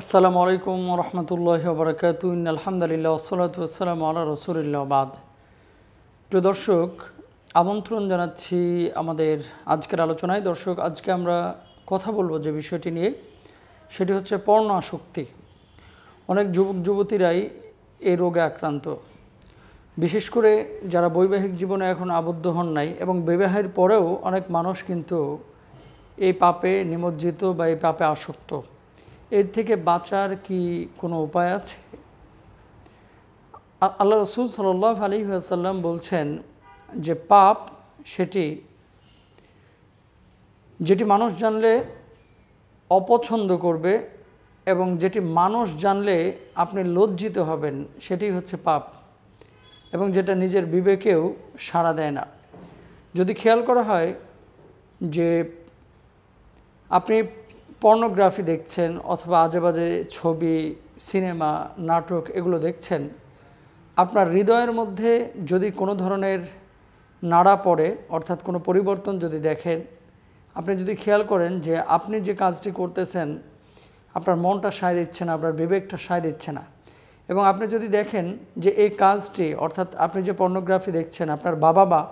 আসসালামু আলাইকুম রহমতুল্লাহ বরকাত আলহামদুলিল্লাহ ওসলাতাম আল্লাহ রসুলিল্লাবাদ প্রিয় দর্শক আমন্ত্রণ জানাচ্ছি আমাদের আজকের আলোচনায় দর্শক আজকে আমরা কথা বলবো যে বিষয়টি নিয়ে সেটি হচ্ছে পর্ণ আসক্তি অনেক যুবক যুবতীরাই এই রোগে আক্রান্ত বিশেষ করে যারা বৈবাহিক জীবনে এখন আবদ্ধ হন নাই এবং বিবাহের পরেও অনেক মানুষ কিন্তু এই পাপে নিমজ্জিত বা এই পাপে আসক্ত এর থেকে বাঁচার কি কোনো উপায় আছে আল্লাহ রসুল সাল্লাহ আলী আসাল্লাম বলছেন যে পাপ সেটি যেটি মানুষ জানলে অপছন্দ করবে এবং যেটি মানুষ জানলে আপনি লজ্জিত হবেন সেটি হচ্ছে পাপ এবং যেটা নিজের বিবেকেও সাড়া দেয় না যদি খেয়াল করা হয় যে আপনি পর্নোগ্রাফি দেখছেন অথবা আজেবাজে ছবি সিনেমা নাটক এগুলো দেখছেন আপনার হৃদয়ের মধ্যে যদি কোনো ধরনের নাড়া পড়ে অর্থাৎ কোনো পরিবর্তন যদি দেখেন আপনি যদি খেয়াল করেন যে আপনি যে কাজটি করতেছেন আপনার মনটা সায় দিচ্ছে না আপনার বিবেকটা সায় দিচ্ছে না এবং আপনি যদি দেখেন যে এই কাজটি অর্থাৎ আপনি যে পর্নোগ্রাফি দেখছেন আপনার বাবা মা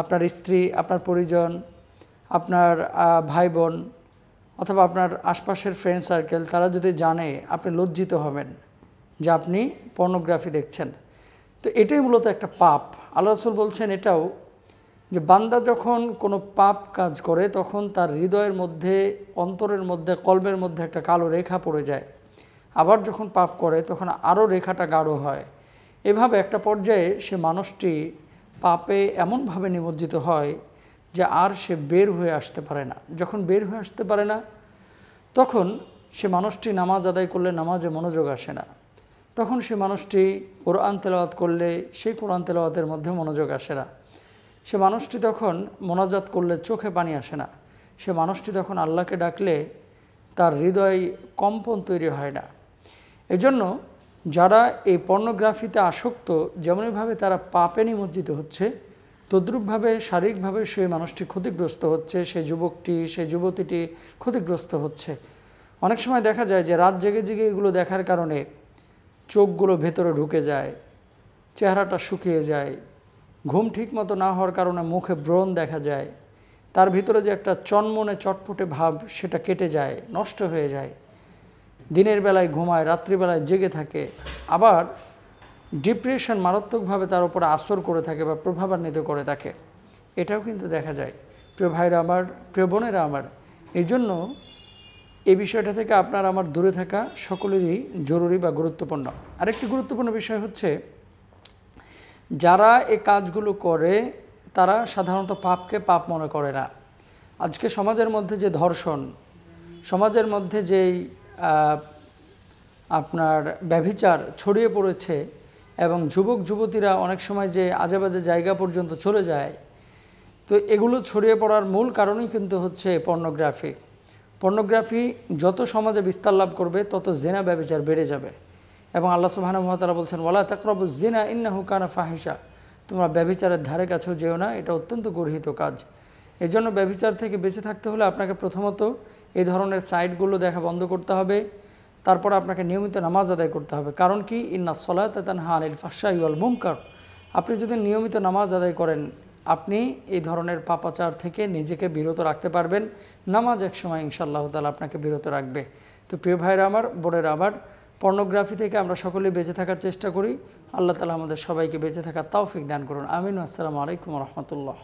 আপনার স্ত্রী আপনার পরিজন আপনার ভাই বোন অথবা আপনার আশপাশের ফ্রেন্ড সার্কেল তারা যদি জানে আপনি লজ্জিত হবেন যে আপনি পর্নোগ্রাফি দেখছেন তো এটাই মূলত একটা পাপ আল্লাহ রসুল বলছেন এটাও যে বান্দা যখন কোনো পাপ কাজ করে তখন তার হৃদয়ের মধ্যে অন্তরের মধ্যে কলমের মধ্যে একটা কালো রেখা পড়ে যায় আবার যখন পাপ করে তখন আরও রেখাটা গাঢ় হয় এভাবে একটা পর্যায়ে সে মানুষটি পাপে এমনভাবে নিমজ্জিত হয় যে আর সে বের হয়ে আসতে পারে না যখন বের হয়ে আসতে পারে না তখন সে মানুষটি নামাজ আদায় করলে নামাজে মনোযোগ আসে না তখন সে মানুষটি কোরআন তেলাওয়াত করলে সেই কোরআন তেলাওয়াতের মধ্যে মনোযোগ আসে না সে মানুষটি তখন মোনাজাত করলে চোখে পানি আসে না সে মানুষটি তখন আল্লাহকে ডাকলে তার হৃদয় কম্পন তৈরি হয় না এজন্য যারা এই পর্নোগ্রাফিতে আসক্ত যেমনইভাবে তারা পাপে নিমজ্জিত হচ্ছে তদ্রূপভাবে শারীরিকভাবে সেই মানুষটি ক্ষতিগ্রস্ত হচ্ছে সেই যুবকটি সেই যুবতীটি ক্ষতিগ্রস্ত হচ্ছে অনেক সময় দেখা যায় যে রাত জেগে জেগে এগুলো দেখার কারণে চোখগুলো ভেতরে ঢুকে যায় চেহারাটা শুকিয়ে যায় ঘুম ঠিক মতো না হওয়ার কারণে মুখে ব্রণ দেখা যায় তার ভিতরে যে একটা চনমনে চটপটে ভাব সেটা কেটে যায় নষ্ট হয়ে যায় দিনের বেলায় ঘুমায় রাত্রিবেলায় জেগে থাকে আবার ডিপ্রেশন মারাত্মকভাবে তার উপর আসর করে থাকে বা প্রভাবান্বিত করে থাকে এটাও কিন্তু দেখা যায় প্রিয় ভাইরা আমার প্রিয় বোনেরা আমার এই জন্য এই বিষয়টা থেকে আপনার আমার দূরে থাকা সকলেরই জরুরি বা গুরুত্বপূর্ণ আরেকটি গুরুত্বপূর্ণ বিষয় হচ্ছে যারা এই কাজগুলো করে তারা সাধারণত পাপকে পাপ মনে করে না আজকে সমাজের মধ্যে যে ধর্ষণ সমাজের মধ্যে যেই আপনার ব্যভিচার ছড়িয়ে পড়েছে এবং যুবক যুবতীরা অনেক সময় যে আজেবাজে জায়গা পর্যন্ত চলে যায় তো এগুলো ছড়িয়ে পড়ার মূল কারণই কিন্তু হচ্ছে পর্নোগ্রাফি পর্নোগ্রাফি যত সমাজে বিস্তার লাভ করবে তত জেনা ব্যবচার বেড়ে যাবে এবং আল্লাহ সুবাহানুমতারা বলছেন ওয়ালা তাকরব জেনা ইন্না হুকানা ফাহিসা তোমরা ব্যবিচারের ধারে কাছেও যেও না এটা অত্যন্ত গর্হিত কাজ এই জন্য ব্যবিচার থেকে বেঁচে থাকতে হলে আপনাকে প্রথমত এই ধরনের সাইটগুলো দেখা বন্ধ করতে হবে তারপরে আপনাকে নিয়মিত নামাজ আদায় করতে হবে কারণ কি ইন্না সলায়তান হা আনিল ফাশা ইউল মুমকার আপনি যদি নিয়মিত নামাজ আদায় করেন আপনি এই ধরনের পাপাচার থেকে নিজেকে বিরত রাখতে পারবেন নামাজ এক সময় ইনশাল্লাহ তালা আপনাকে বিরত রাখবে তো প্রিয় ভাইরা আমার বোনের আবার পর্নোগ্রাফি থেকে আমরা সকলে বেঁচে থাকার চেষ্টা করি আল্লাহ তালা আমাদের সবাইকে বেঁচে থাকার তাওফিক দান করুন আমিন আসসালামু আলাইকুম রহমতুল্লাহ